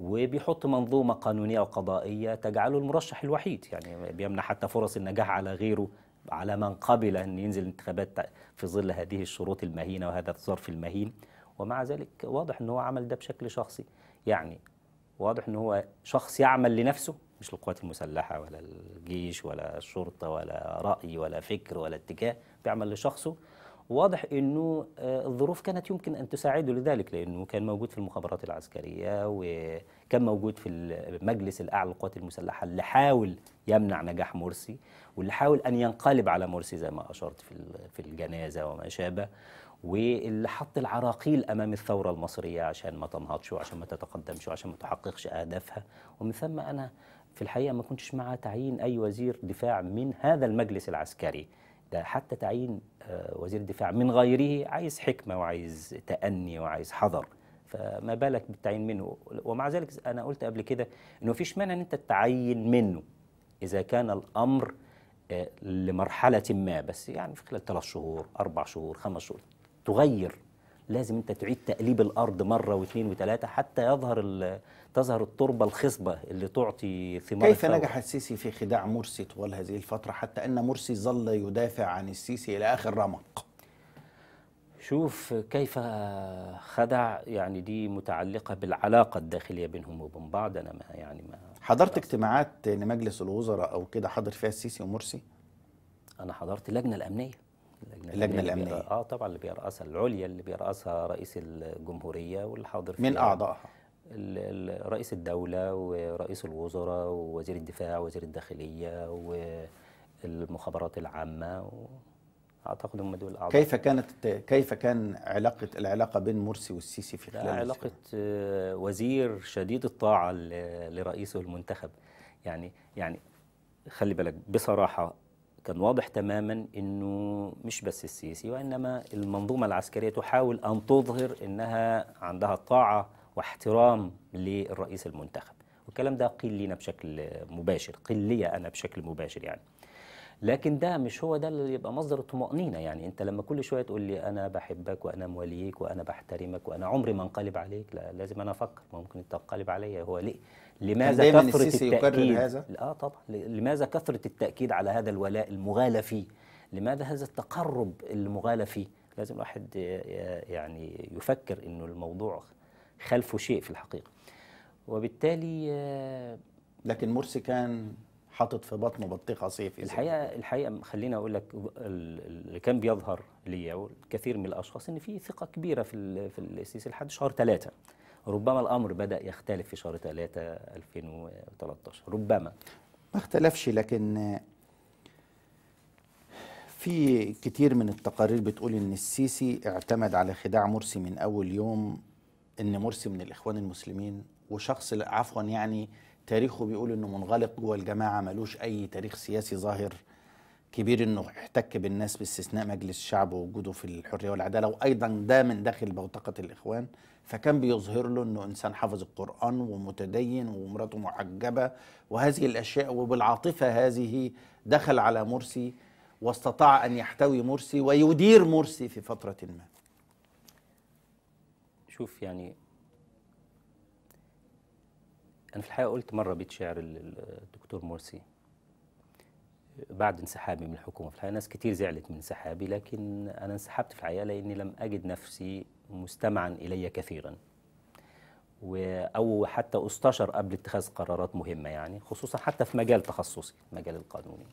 وبيحط منظومة قانونية وقضائية تجعله المرشح الوحيد يعني بيمنع حتى فرص النجاح على غيره على من قبل أن ينزل الانتخابات في ظل هذه الشروط المهينة وهذا الظرف المهين ومع ذلك واضح أنه عمل ده بشكل شخصي يعني واضح أنه هو شخص يعمل لنفسه مش القوات المسلحة ولا الجيش ولا الشرطة ولا رأي ولا فكر ولا اتجاه بيعمل لشخصه واضح انه آه، الظروف كانت يمكن ان تساعده لذلك لانه كان موجود في المخابرات العسكريه وكان موجود في المجلس الاعلى للقوات المسلحه اللي حاول يمنع نجاح مرسي واللي حاول ان ينقلب على مرسي زي ما اشرت في في الجنازه وما شابه واللي حط العراقيل امام الثوره المصريه عشان ما تنهضش وعشان ما تتقدمش وعشان ما تحققش اهدافها ومن ثم انا في الحقيقه ما كنتش مع تعيين اي وزير دفاع من هذا المجلس العسكري ده حتى تعيين آه، وزير الدفاع من غيره عايز حكمة وعايز تأني وعايز حذر فما بالك بالتعيين منه ومع ذلك أنا قلت قبل كده أنه فيش مانع أن أنت تعين منه إذا كان الأمر آه، لمرحلة ما بس يعني في خلال ثلاث شهور أربع شهور خمس شهور تغير لازم أنت تعيد تقليب الأرض مرة واثنين وثلاثة حتى يظهر تظهر التربة الخصبة اللي تعطي ثمار كيف نجح السيسي في خداع مرسي طوال هذه الفترة حتى أن مرسي ظل يدافع عن السيسي إلى آخر رمق شوف كيف خدع يعني دي متعلقة بالعلاقة الداخلية بينهم وبين بعض أنا ما يعني ما حضرت اجتماعات لمجلس الوزراء أو كده حضر فيها السيسي ومرسي؟ أنا حضرت اللجنة الأمنية اللجنة, اللجنة الأمنية اه طبعا اللي بيرأسها العليا اللي بيرأسها رئيس الجمهورية والحاضر من أعضائها رئيس الدولة ورئيس الوزراء ووزير الدفاع ووزير الداخلية والمخابرات العامة اعتقد هم دول الاعضاء كيف كانت كيف كان علاقه العلاقه بين مرسي والسيسي في خلال علاقه آه، وزير شديد الطاعه لرئيسه المنتخب يعني يعني خلي بالك بصراحه كان واضح تماما انه مش بس السيسي وانما المنظومه العسكريه تحاول ان تظهر انها عندها الطاعه واحترام للرئيس المنتخب والكلام ده قيل لينا بشكل مباشر قيل لي أنا بشكل مباشر يعني لكن ده مش هو ده اللي يبقى مصدر الطمأنينة يعني أنت لما كل شوية تقول لي أنا بحبك وأنا موليك وأنا بحترمك وأنا عمري ما انقلب عليك لا لازم أنا أفكر ممكن أنت تنقلب عليا هو ليه لماذا كثرة التأكيد هذا؟ آه طبعا لماذا كثرة التأكيد على هذا الولاء المغالى فيه لماذا هذا التقرب المغالى فيه لازم الواحد يعني يفكر انه الموضوع خلفه شيء في الحقيقه وبالتالي آه، لكن مرسي كان حاطط في بطنه بطيخه صيفي الحقيقه الحقيقه خليني اقول لك اللي كان بيظهر ليا والكثير من الاشخاص ان في ثقه كبيره في في السيسي لحد شهر ثلاثة ربما الامر بدا يختلف في شهر ثلاثة 2013 ربما ما اختلفش لكن آه، في كتير من التقارير بتقول ان السيسي اعتمد على خداع مرسي من اول يوم ان مرسي من الاخوان المسلمين وشخص عفوا يعني تاريخه بيقول انه منغلق جوه الجماعه ملوش اي تاريخ سياسي ظاهر كبير انه احتك بالناس باستثناء مجلس الشعب ووجوده في الحريه والعداله وايضا ده من داخل بوتقه الاخوان فكان بيظهر له انه انسان حافظ القران ومتدين ومراته محجبه وهذه الاشياء وبالعاطفه هذه دخل على مرسي واستطاع ان يحتوي مرسي ويدير مرسي في فتره ما. شوف يعني أنا في الحقيقة قلت مرة بيت شعر الدكتور مرسي بعد انسحابي من الحكومة في الحقيقة ناس كتير زعلت من انسحابي لكن أنا انسحبت في الحقيقة لأني لم أجد نفسي مستمعا إلي كثيرا أو حتى أستشر قبل اتخاذ قرارات مهمة يعني خصوصا حتى في مجال تخصصي المجال القانوني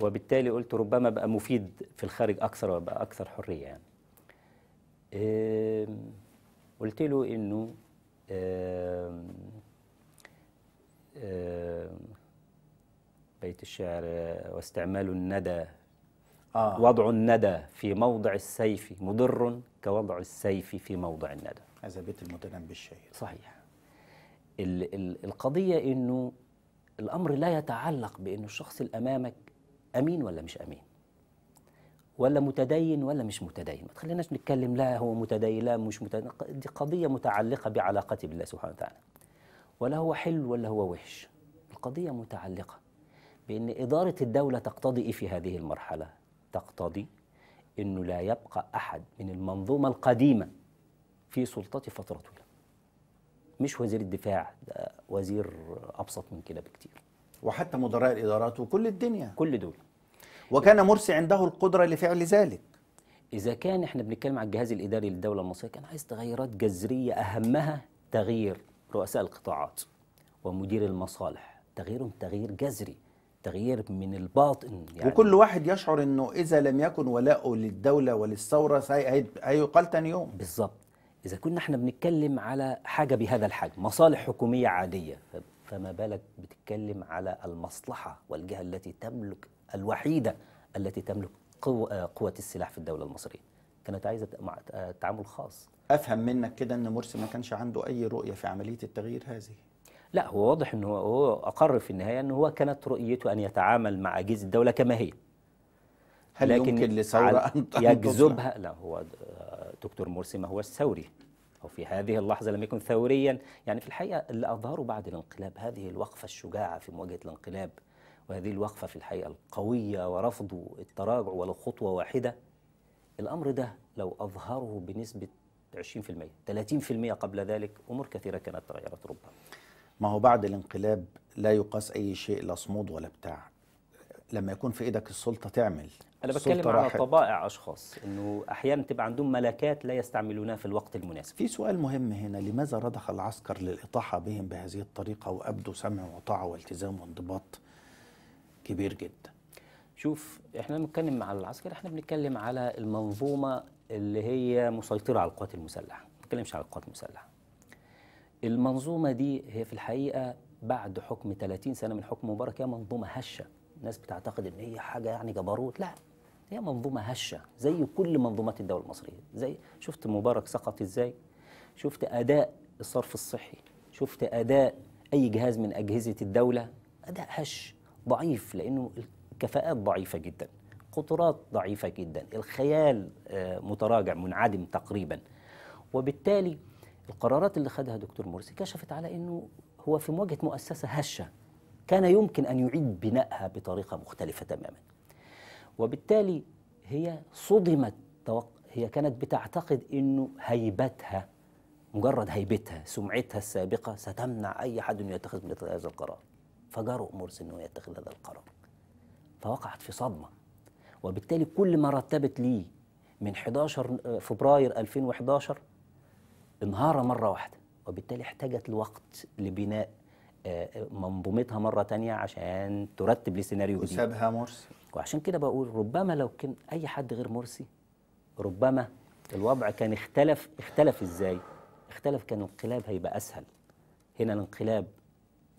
وبالتالي قلت ربما بقى مفيد في الخارج أكثر وبقى أكثر حرية يعني قلت له انه بيت الشعر واستعمال الندى آه. وضع الندى في موضع السيف مضر كوضع السيف في موضع الندى هذا بيت المتنبي بالشيء صحيح ال ال القضية أنه الأمر لا يتعلق بأنه الشخص اللي أمامك أمين ولا مش أمين ولا متدين ولا مش متدين ما تخليناش نتكلم لا هو متدين لا مش متدين دي قضية متعلقة بعلاقتي بالله سبحانه وتعالى ولا هو حلو ولا هو وحش القضية متعلقة بأن إدارة الدولة تقتضي إيه في هذه المرحلة تقتضي أنه لا يبقى أحد من المنظومة القديمة في سلطته فترة طويلة مش وزير الدفاع ده وزير أبسط من كده بكتير وحتى مدراء الإدارات وكل الدنيا كل دول وكان مرسي عنده القدرة لفعل ذلك إذا كان إحنا بنتكلم عن الجهاز الإداري للدولة المصرية كان عايز تغيرات جذرية أهمها تغيير رؤساء القطاعات ومدير المصالح تغييرهم تغيير جذري تغيير من الباطن يعني وكل واحد يشعر انه اذا لم يكن ولاؤه للدوله وللثوره هيقال ثاني يوم بالظبط اذا كنا احنا بنتكلم على حاجه بهذا الحجم مصالح حكوميه عاديه فما بالك بتتكلم على المصلحه والجهه التي تملك الوحيدة التي تملك قوة, آه، قوة السلاح في الدولة المصرية كانت عايزة آه، تعامل خاص أفهم منك كده أن مرسي ما كانش عنده أي رؤية في عملية التغيير هذه لا هو واضح أنه هو أقر في النهاية أنه هو كانت رؤيته أن يتعامل مع أجهزة الدولة كما هي هل لكن يمكن لثورة أن يجذبها لا هو آه، دكتور مرسي ما هو الثوري أو في هذه اللحظة لم يكن ثوريا يعني في الحقيقة اللي أظهره بعد الانقلاب هذه الوقفة الشجاعة في مواجهة الانقلاب وهذه الوقفة في الحقيقة القوية ورفض التراجع ولو خطوة واحدة الأمر ده لو أظهره بنسبة 20% 30% قبل ذلك أمور كثيرة كانت تغيرت ربما ما هو بعد الانقلاب لا يقاس أي شيء لا صمود ولا بتاع لما يكون في ايدك السلطه تعمل انا بتكلم على طبائع اشخاص انه احيانا تبقى عندهم ملكات لا يستعملونها في الوقت المناسب في سؤال مهم هنا لماذا رضخ العسكر للاطاحه بهم بهذه الطريقه وابدوا سمع وطاعه والتزام وانضباط كبير جدا شوف احنا بنتكلم مع العسكري احنا بنتكلم على المنظومه اللي هي مسيطره على القوات المسلحه ما بنتكلمش على القوات المسلحه المنظومه دي هي في الحقيقه بعد حكم 30 سنه من حكم مبارك هي منظومه هشه الناس بتعتقد ان هي حاجه يعني جبروت لا هي منظومه هشه زي كل منظومات الدوله المصريه زي شفت مبارك سقط ازاي شفت اداء الصرف الصحي شفت اداء اي جهاز من اجهزه الدوله اداء هش ضعيف لانه الكفاءات ضعيفه جدا قدرات ضعيفه جدا الخيال آه، متراجع منعدم تقريبا وبالتالي القرارات اللي خدها دكتور مرسي كشفت على انه هو في مواجهه مؤسسه هشه كان يمكن ان يعيد بنائها بطريقه مختلفه تماما وبالتالي هي صدمت توق... هي كانت بتعتقد انه هيبتها مجرد هيبتها سمعتها السابقه ستمنع اي حد يتخذ مثل هذا القرار فجرؤ مرسي أنه يتخذ هذا القرار فوقعت في صدمة وبالتالي كل ما رتبت لي من 11 آه، فبراير 2011 انهار مرة واحدة وبالتالي احتاجت الوقت لبناء آه، منظومتها مرة تانية عشان ترتب لسيناريو جديد وسابها مرسي وعشان كده بقول ربما لو كان أي حد غير مرسي ربما الوضع كان اختلف اختلف ازاي؟ اختلف كان الانقلاب هيبقى أسهل هنا الانقلاب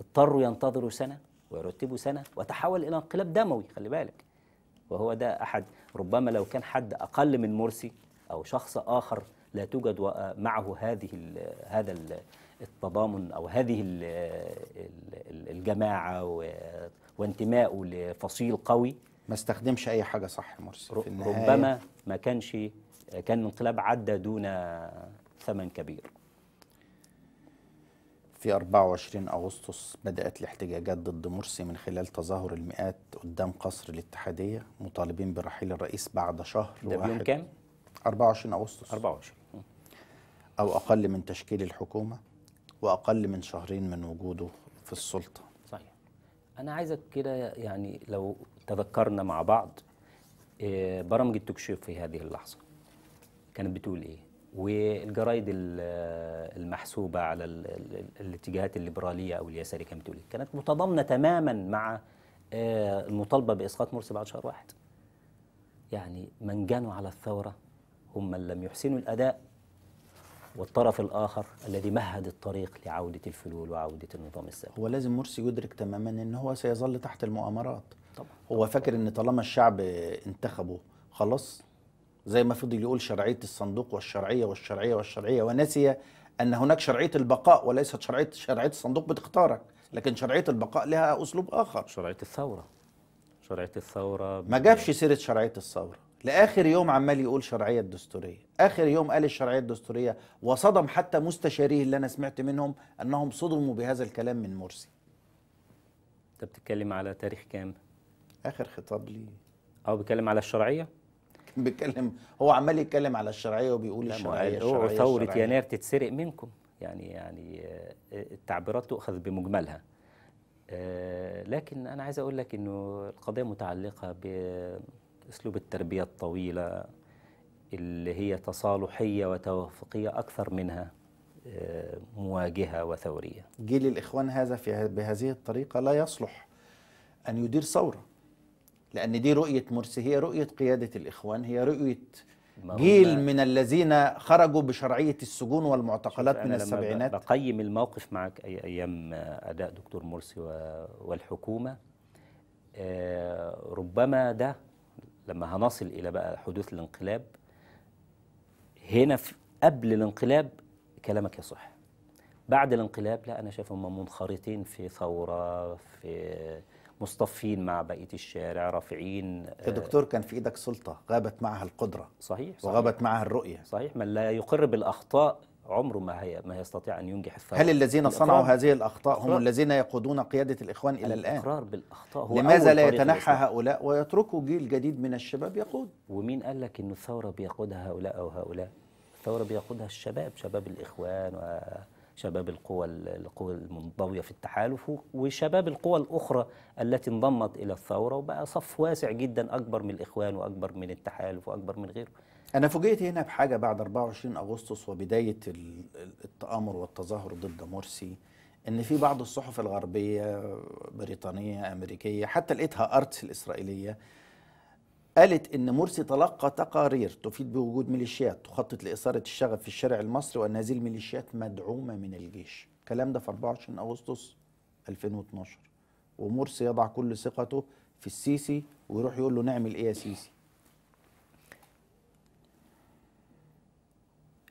اضطروا ينتظروا سنة ويرتبوا سنة وتحول إلى انقلاب دموي خلي بالك وهو ده أحد ربما لو كان حد أقل من مرسي أو شخص آخر لا توجد معه هذه الـ هذا الـ التضامن أو هذه الـ الـ الجماعة وانتمائه لفصيل قوي ما استخدمش أي حاجة صح مرسي ربما ما كانش كان انقلاب عدى دون ثمن كبير في 24 أغسطس بدأت الاحتجاجات ضد مرسي من خلال تظاهر المئات قدام قصر الاتحادية مطالبين برحيل الرئيس بعد شهر ده بيوم كام؟ 24 أغسطس 24 أو أقل من تشكيل الحكومة وأقل من شهرين من وجوده في السلطة صحيح أنا عايزك كده يعني لو تذكرنا مع بعض آه، برامج التكشيف في هذه اللحظة كانت بتقول إيه؟ والجرايد المحسوبه على الاتجاهات الليبراليه او اليساريه كما بتقولي كانت متضامنه تماما مع آه، المطالبه باسقاط مرسي بعد شهر واحد. يعني من جنوا على الثوره هم من لم يحسنوا الاداء والطرف الاخر الذي مهد الطريق لعوده الفلول وعوده النظام السابق. هو لازم مرسي يدرك تماما ان هو سيظل تحت المؤامرات. طبعا هو طبعا فاكر ان طالما الشعب انتخبه خلاص زي ما فضل يقول شرعيه الصندوق والشرعيه والشرعيه والشرعيه ونسي ان هناك شرعيه البقاء وليست شرعيه شرعيه الصندوق بتختارك لكن شرعيه البقاء لها اسلوب اخر شرعيه الثوره شرعيه الثوره ما جابش سيره شرعيه الثوره لاخر يوم عمال يقول شرعيه الدستوريه اخر يوم قال الشرعيه الدستوريه وصدم حتى مستشاريه اللي انا سمعت منهم انهم صدموا بهذا الكلام من مرسي انت بتتكلم على تاريخ كام اخر خطاب لي او بيتكلم على الشرعيه بيتكلم هو عمال يتكلم على الشرعيه وبيقول الشرعيه الشرعيه ثوره يناير تتسرق منكم يعني يعني آه، التعبيرات تؤخذ بمجملها آه، لكن انا عايز اقول لك انه القضيه متعلقه باسلوب التربيه الطويله اللي هي تصالحيه وتوافقيه اكثر منها آه، مواجهه وثوريه. جيل الاخوان هذا في بهذه الطريقه لا يصلح ان يدير ثوره. لأن دي رؤية مرسي هي رؤية قيادة الإخوان هي رؤية جيل من الذين خرجوا بشرعية السجون والمعتقلات من السبعينات بقيم الموقف معك أي أيام أداء دكتور مرسي والحكومة آه، ربما ده لما هنصل إلى بقى حدوث الانقلاب هنا في قبل الانقلاب كلامك يصح بعد الانقلاب لا أنا شايف هم منخرطين في ثورة في مصطفين مع بقيه الشارع رافعين كدكتور آه، كان في ايدك سلطه غابت معها القدره صحيح, صحيح وغابت معها الرؤيه صحيح من لا يقر بالاخطاء عمره ما هي ما يستطيع ان ينجح الثوره هل الذين صنعوا هذه الاخطاء هم الذين يقودون قياده الاخوان الى الان الاقرار بالاخطاء هو لماذا لا يتنحى هؤلاء ويتركوا جيل جديد من الشباب يقود ومين قال لك ان الثوره بيقودها هؤلاء او هؤلاء الثوره بيقودها الشباب شباب الاخوان و شباب القوى القوى المنضويه في التحالف وشباب القوى الاخرى التي انضمت الى الثوره وبقى صف واسع جدا اكبر من الاخوان واكبر من التحالف واكبر من غيره. انا فوجئت هنا بحاجه بعد 24 اغسطس وبدايه التامر والتظاهر ضد مرسي ان في بعض الصحف الغربيه بريطانيه امريكيه حتى لقيتها ارتس الاسرائيليه قالت إن مرسي تلقى تقارير تفيد بوجود ميليشيات تخطط لإثارة الشغب في الشارع المصري وأن هذه الميليشيات مدعومة من الجيش الكلام ده في 24 أغسطس 2012 ومرسي يضع كل ثقته في السيسي ويروح يقول له نعمل إيه يا سيسي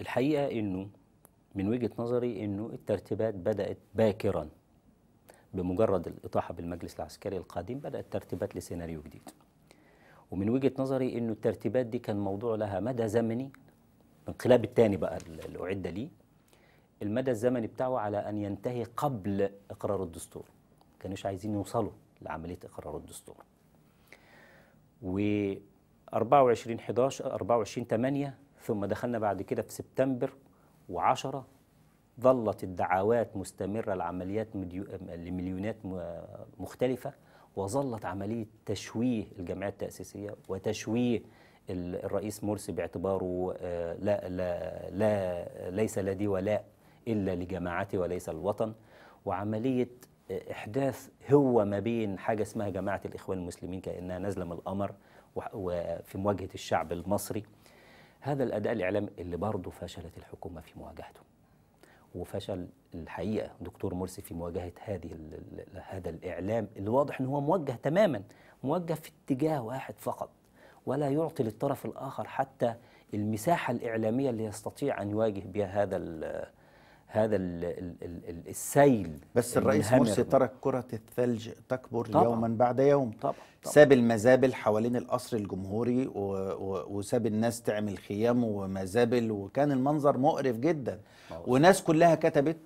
الحقيقة أنه من وجهة نظري أنه الترتيبات بدأت باكراً بمجرد الإطاحة بالمجلس العسكري القادم بدأت ترتيبات لسيناريو جديد ومن وجهه نظري انه الترتيبات دي كان موضوع لها مدى زمني الانقلاب الثاني بقى اللي اعد ليه المدى الزمني بتاعه على ان ينتهي قبل اقرار الدستور ما كانوش عايزين يوصلوا لعمليه اقرار الدستور و 24 11 24 8 ثم دخلنا بعد كده في سبتمبر و10 ظلت الدعوات مستمره لعمليات لمليونات مختلفه وظلت عملية تشويه الجمعية التأسيسية وتشويه الرئيس مرسي باعتباره آه، لا لا لا ليس لدي ولاء إلا لجماعتي وليس الوطن وعملية آه، إحداث هو ما بين حاجة اسمها جماعة الإخوان المسلمين كأنها نازلة من القمر وفي مواجهة الشعب المصري هذا الأداء الإعلامي اللي برضه فشلت الحكومة في مواجهته وفشل الحقيقه دكتور مرسي في مواجهه هذه هذا الاعلام الواضح ان هو موجه تماما موجه في اتجاه واحد فقط ولا يعطي للطرف الاخر حتى المساحه الاعلاميه اللي يستطيع ان يواجه بها هذا هذا الـ الـ الـ السيل بس الرئيس مرسي ترك كرة الثلج تكبر طبعًا يوما بعد يوم طبعًا طبعًا ساب المزابل حوالين القصر الجمهوري وساب الناس تعمل خيام ومزابل وكان المنظر مقرف جدا وناس كلها كتبت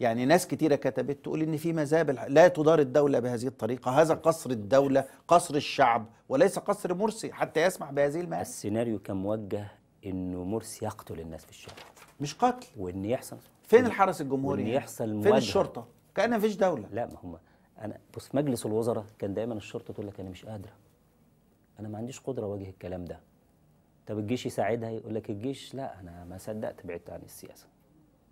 يعني ناس كتيرة كتبت تقول إن في مزابل لا تدار الدولة بهذه الطريقة هذا قصر الدولة قصر الشعب وليس قصر مرسي حتى يسمح بهذه المال السيناريو كان موجه إنه مرسي يقتل الناس في الشارع مش قتل وإن يحصل فين الحرس الجمهوري وإن يعني؟ يحصل مواجهة. فين الشرطه كان مفيش دوله لا ما هم انا بص مجلس الوزراء كان دايما الشرطه تقول لك انا مش قادره انا ما عنديش قدره اواجه الكلام ده طب الجيش يساعدها يقول لك الجيش لا انا ما صدقت بعدت عن السياسه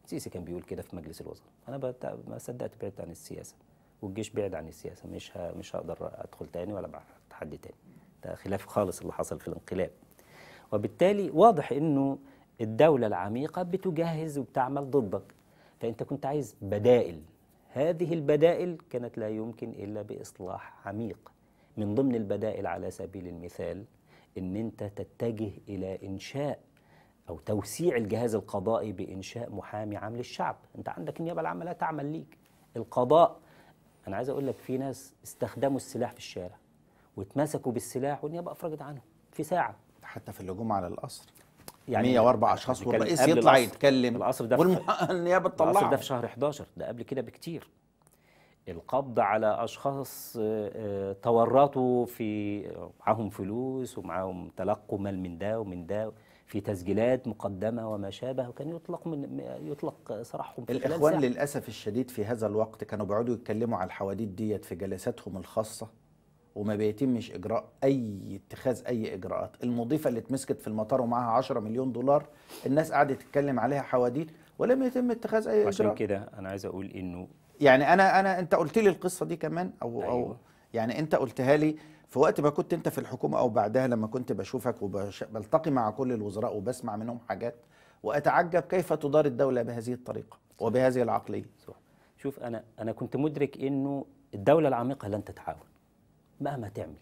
سيسي كان بيقول كده في مجلس الوزراء انا ما صدقت بعدت عن السياسه والجيش بعد عن السياسه مش ها مش هقدر ادخل تاني ولا حد تاني ده خلاف خالص اللي حصل في الانقلاب وبالتالي واضح انه الدولة العميقة بتجهز وبتعمل ضدك فأنت كنت عايز بدائل هذه البدائل كانت لا يمكن إلا بإصلاح عميق من ضمن البدائل على سبيل المثال أن أنت تتجه إلى إنشاء أو توسيع الجهاز القضائي بإنشاء محامي عام للشعب أنت عندك النيابة العامة لا تعمل ليك القضاء أنا عايز أقول لك في ناس استخدموا السلاح في الشارع واتمسكوا بالسلاح والنيابة أفرجت عنهم في ساعة حتى في الهجوم على القصر يعني 104 اشخاص والرئيس يطلع يتكلم القصر ده والنيابه تطلعه القصر ده في شهر 11 ده قبل كده بكتير القبض على اشخاص آه، آه، تورطوا في معاهم فلوس ومعاهم تلقوا مال من ده ومن ده في تسجيلات مقدمه وما شابه وكان يطلق من يطلق سراحهم في الاخوان للاسف الشديد في هذا الوقت كانوا بيقعدوا يتكلموا على الحواديت ديت في جلساتهم الخاصه وما بيتمش اجراء اي اتخاذ اي اجراءات المضيفه اللي اتمسكت في المطار ومعاها 10 مليون دولار الناس قعدت تتكلم عليها حواديت ولم يتم اتخاذ اي اجراء عشان كده انا عايز اقول انه يعني انا انا انت قلت لي القصه دي كمان او أيوة. او يعني انت قلتها لي في وقت ما كنت انت في الحكومه او بعدها لما كنت بشوفك وبلتقي مع كل الوزراء وبسمع منهم حاجات واتعجب كيف تدار الدوله بهذه الطريقه وبهذه العقليه صح. شوف انا انا كنت مدرك انه الدوله العميقه لن تتعاون مهما تعمل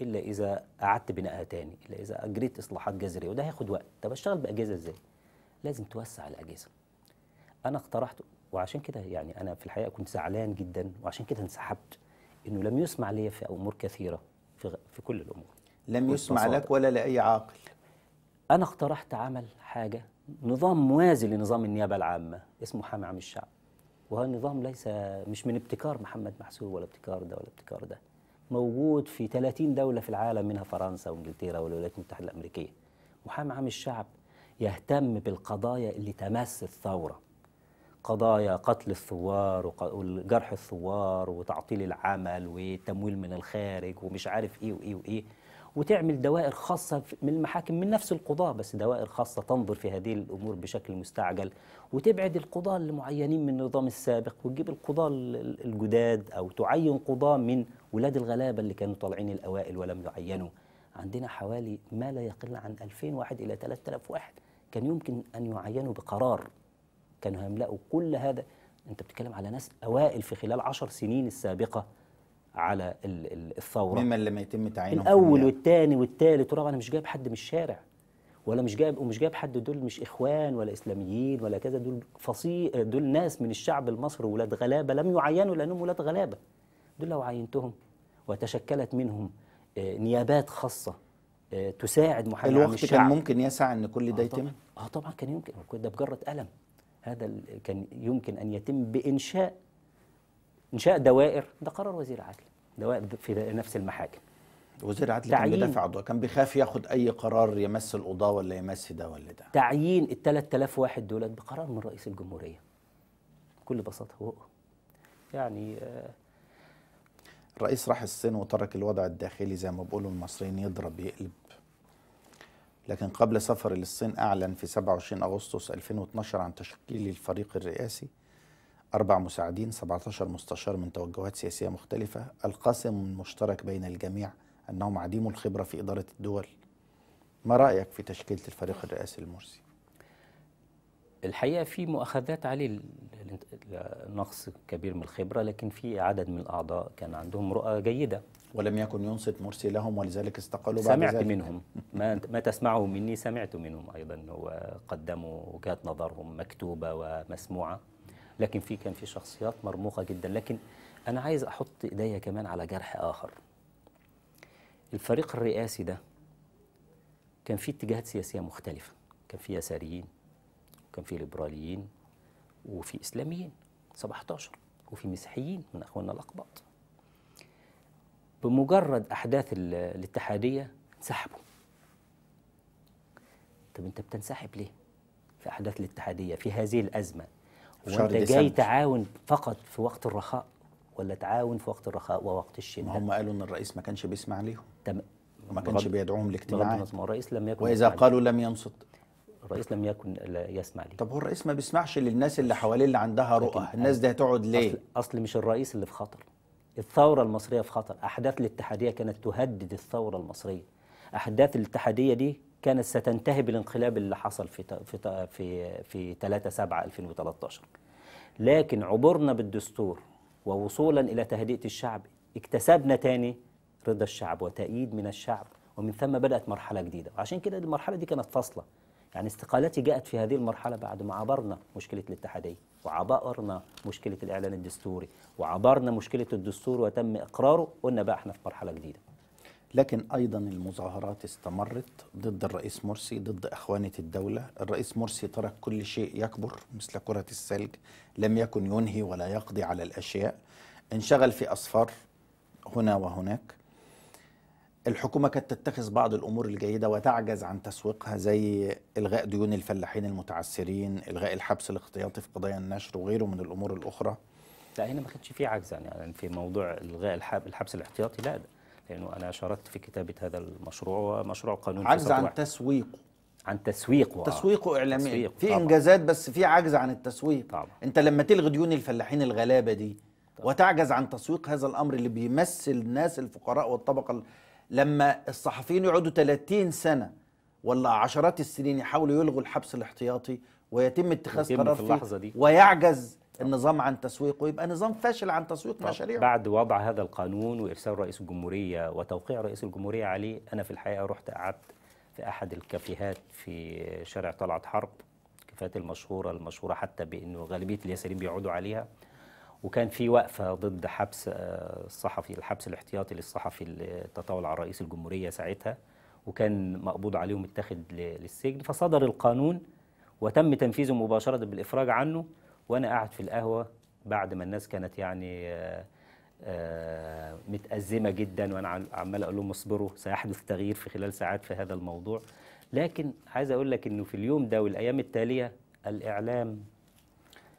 الا اذا اعدت بنائها تاني الا اذا اجريت اصلاحات جذريه وده هياخد وقت طب اشتغل باجهزه ازاي لازم توسع الاجهزه انا اقترحت وعشان كده يعني انا في الحقيقه كنت زعلان جدا وعشان كده انسحبت انه لم يسمع لي في امور كثيره في في كل الامور لم يسمع لك ولا لاي عاقل انا اقترحت عمل حاجه نظام موازي لنظام النيابه العامه اسمه حامي عام الشعب وهو النظام ليس مش من ابتكار محمد محسوب ولا ابتكار ده ولا ابتكار ده موجود في 30 دولة في العالم منها فرنسا وانجلترا والولايات المتحدة الأمريكية محامي عام الشعب يهتم بالقضايا اللي تمس الثورة قضايا قتل الثوار وجرح الثوار وتعطيل العمل وتمويل من الخارج ومش عارف ايه وايه وايه وتعمل دوائر خاصة من المحاكم من نفس القضاة بس دوائر خاصة تنظر في هذه الأمور بشكل مستعجل وتبعد القضاة المعينين من النظام السابق وتجيب القضاة الجداد أو تعين قضاة من ولاد الغلابة اللي كانوا طالعين الأوائل ولم يعينوا عندنا حوالي ما لا يقل عن 2000 واحد إلى 3000 واحد كان يمكن أن يعينوا بقرار كانوا هيملأوا كل هذا أنت بتتكلم على ناس أوائل في خلال عشر سنين السابقة على الثوره ممن لما يتم تعيينهم الاول والثاني والثالث ورابع انا مش جايب حد من الشارع ولا مش جايب ومش جايب حد دول مش اخوان ولا اسلاميين ولا كذا دول فصيل دول ناس من الشعب المصري ولاد غلابه لم يعينوا لانهم ولاد غلابه دول لو عينتهم وتشكلت منهم آه، نيابات خاصه آه، تساعد محامي الوقت الشعب كان ممكن يسع ان كل ده آه، يتم؟ اه طبعا كان يمكن ده بجره قلم هذا كان يمكن ان يتم بانشاء إنشاء دوائر ده قرار وزير عدل دوائر في نفس المحاكم وزير عدل كان بيدافع عضو كان بيخاف ياخد اي قرار يمس القضاه ولا يمس ده ولا ده تعيين ال 3000 واحد دولت بقرار من رئيس الجمهوريه بكل بساطه هو يعني آه، الرئيس راح الصين وترك الوضع الداخلي زي ما بيقولوا المصريين يضرب يقلب لكن قبل سفر للصين اعلن في 27 اغسطس 2012 عن تشكيل الفريق الرئاسي أربع مساعدين 17 مستشار من توجهات سياسية مختلفة القاسم المشترك بين الجميع أنهم عديم الخبرة في إدارة الدول ما رأيك في تشكيلة الفريق الرئاسي المرسي؟ الحقيقة في مؤاخذات عليه نقص كبير من الخبرة لكن في عدد من الأعضاء كان عندهم رؤى جيدة ولم يكن ينصت مرسي لهم ولذلك استقالوا بعد سمعت ذلك. منهم ما, ما تسمعه مني سمعت منهم أيضا وقدموا وجهات نظرهم مكتوبة ومسموعة لكن في كان في شخصيات مرموقة جدا لكن أنا عايز أحط إيديا كمان على جرح آخر الفريق الرئاسي ده كان في اتجاهات سياسية مختلفة كان في يساريين وكان في ليبراليين وفي إسلاميين 17 وفي مسيحيين من أخواننا الأقباط بمجرد أحداث الاتحادية انسحبوا طب أنت بتنسحب ليه في أحداث الاتحادية في هذه الأزمة وانت جاي تعاون فقط في وقت الرخاء ولا تعاون في وقت الرخاء ووقت الشتاء هم قالوا ان الرئيس ما كانش بيسمع ليهم تمام وما كانش بيدعوهم لاجتماعات الرئيس لم يكن واذا قالوا لم ينصت الرئيس لم يكن لا يسمع لي طب هو الرئيس ما بيسمعش للناس اللي حواليه اللي عندها رؤى الناس دي هتقعد ليه أصل, اصل مش الرئيس اللي في خطر الثوره المصريه في خطر احداث الاتحاديه كانت تهدد الثوره المصريه احداث الاتحاديه دي كانت ستنتهي بالانقلاب اللي حصل في في في في 3 7 2013 لكن عبورنا بالدستور ووصولا الى تهدئه الشعب اكتسبنا تاني رضا الشعب وتأييد من الشعب ومن ثم بدأت مرحلة جديدة وعشان كده المرحلة دي كانت فاصلة يعني استقالتي جاءت في هذه المرحلة بعد ما عبرنا مشكلة الاتحادية وعبرنا مشكلة الإعلان الدستوري وعبرنا مشكلة الدستور وتم إقراره قلنا بقى احنا في مرحلة جديدة لكن ايضا المظاهرات استمرت ضد الرئيس مرسي ضد اخوانه الدوله، الرئيس مرسي ترك كل شيء يكبر مثل كره الثلج، لم يكن ينهي ولا يقضي على الاشياء، انشغل في اصفار هنا وهناك. الحكومه كانت تتخذ بعض الامور الجيده وتعجز عن تسويقها زي الغاء ديون الفلاحين المتعسرين الغاء الحبس الاحتياطي في قضايا النشر وغيره من الامور الاخرى. لا هنا ما كانش في عجز يعني, يعني في موضوع الغاء الحبس الاحتياطي لا ده. لأنه يعني أنا شاركت في كتابة هذا المشروع ومشروع قانون عجز عن تسويقه عن تسويقه آه. تسويقه إعلاميا تسويق. في إنجازات بس في عجز عن التسويق طبعا. أنت لما تلغي ديون الفلاحين الغلابة دي طبعا. وتعجز عن تسويق هذا الأمر اللي بيمثل الناس الفقراء والطبقة لما الصحفيين يقعدوا 30 سنة ولا عشرات السنين يحاولوا يلغوا الحبس الاحتياطي ويتم اتخاذ قرار في اللحظة دي. ويعجز النظام عن تسويقه يبقى نظام فاشل عن تسويق مشاريعه بعد وضع هذا القانون وارسال رئيس الجمهوريه وتوقيع رئيس الجمهوريه عليه انا في الحقيقه رحت قعدت في احد الكافيهات في شارع طلعت حرب الكافيهات المشهوره المشهوره حتى بانه غالبيه اليساريين بيقعدوا عليها وكان في وقفه ضد حبس آه، الصحفي الحبس الاحتياطي للصحفي اللي تطاول على رئيس الجمهوريه ساعتها وكان مقبوض عليه ومتاخد للسجن فصدر القانون وتم تنفيذه مباشره بالافراج عنه وانا قاعد في القهوه بعد ما الناس كانت يعني آه، آه، متأزمة جدا وأنا عمال أقول لهم اصبروا سيحدث تغيير في خلال ساعات في هذا الموضوع لكن عايز أقول لك أنه في اليوم ده والأيام التالية الإعلام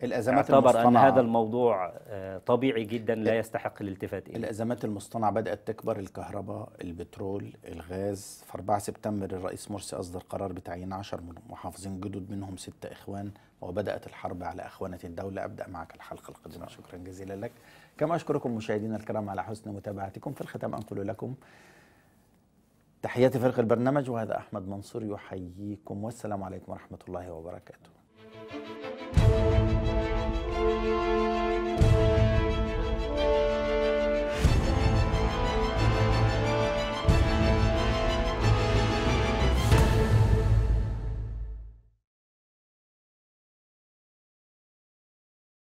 الازمات المصطنعه ان هذا الموضوع آه، طبيعي جدا لا يستحق الالتفات اليه الازمات المصطنعه بدات تكبر الكهرباء البترول الغاز في 4 سبتمبر الرئيس مرسي اصدر قرار بتعيين 10 من محافظين جدد منهم ستة اخوان وبدات الحرب على اخوانه الدوله ابدا معك الحلقه القادمه نعم. شكرا جزيلا لك كما اشكركم مشاهدينا الكرام على حسن متابعتكم في الختام انقل لكم تحياتي فريق البرنامج وهذا احمد منصور يحييكم والسلام عليكم ورحمه الله وبركاته